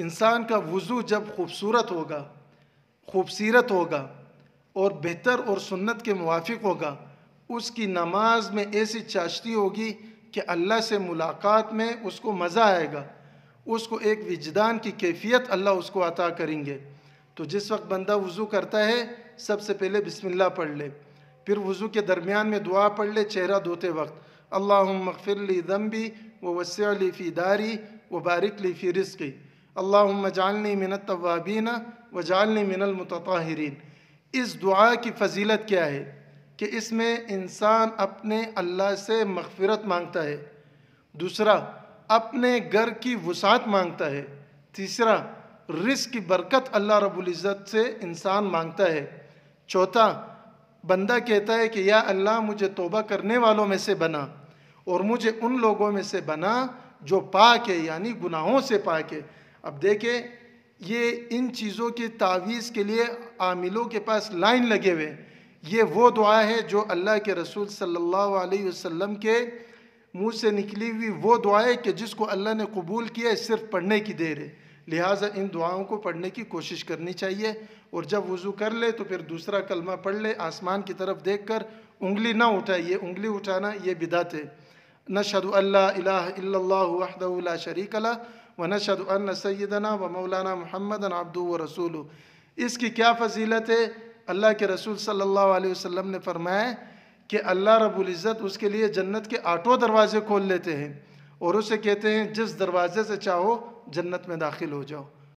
इंसान का वज़ू जब खूबसूरत होगा खूबसूरत होगा और बेहतर और सुन्नत के मुआफ़ होगा उसकी नमाज में ऐसी चाशती होगी कि अल्लाह से मुलाकात में उसको मज़ा आएगा उसको एक विजदान की कैफियत अल्लाह उसको अता करेंगे तो जिस वक्त बंदा वज़ू करता है सबसे पहले बिस्मिल्लाह पढ़ ले फिर वज़ू के दरमियान में दुआ पढ़ ले चेहरा धोते वक्त अल्लाह मगफ़िरली दम्बी व वसली फ़ी दारी व बारिकली फ़ी रिस्की अल्लाह जालनी मिनत तवाबीना व जालनी मुतरीन इस दुआ की फजीलत क्या है कि इसमें इंसान अपने अल्लाह से मगफरत मांगता है दूसरा अपने घर की वसात मांगता है तीसरा रिस्क की बरकत अल्लाह रबुल्ज़त से इंसान मांगता है चौथा बंदा कहता है कि या अल्लाह मुझे तोबा करने वालों में से बना और मुझे उन लोगों में से बना जो पाक है यानी गुनाहों से पाक है अब देखें ये इन चीज़ों की तावीज़ के लिए आमिलों के पास लाइन लगे हुए ये वो दुआ है जो अल्लाह के रसूल सल्लल्लाहु अलैहि वसल्लम के मुंह से निकली हुई वो दुआ है कि जिसको अल्लाह ने कबूल किया है सिर्फ पढ़ने की देर है लिहाजा इन दुआओं को पढ़ने की कोशिश करनी चाहिए और जब वज़ू कर ले तो फिर दूसरा कलमा पढ़ ले आसमान की तरफ देख कर उंगली ना उठाए ये उंगली उठाना ये बिदात है नशद अल्लाह इला शरीक अला वनशद अन सैदना व मौलाना मोहम्मद अब्दू व रसूल इसकी क्या फजीलत है अल्लाह के रसूल सल्लल्लाहु अलैहि ने फरमाया कि अल्लाह रबुल्ज़त उसके लिए जन्नत के आठों दरवाज़े खोल लेते हैं और उसे कहते हैं जिस दरवाज़े से चाहो जन्नत में दाखिल हो जाओ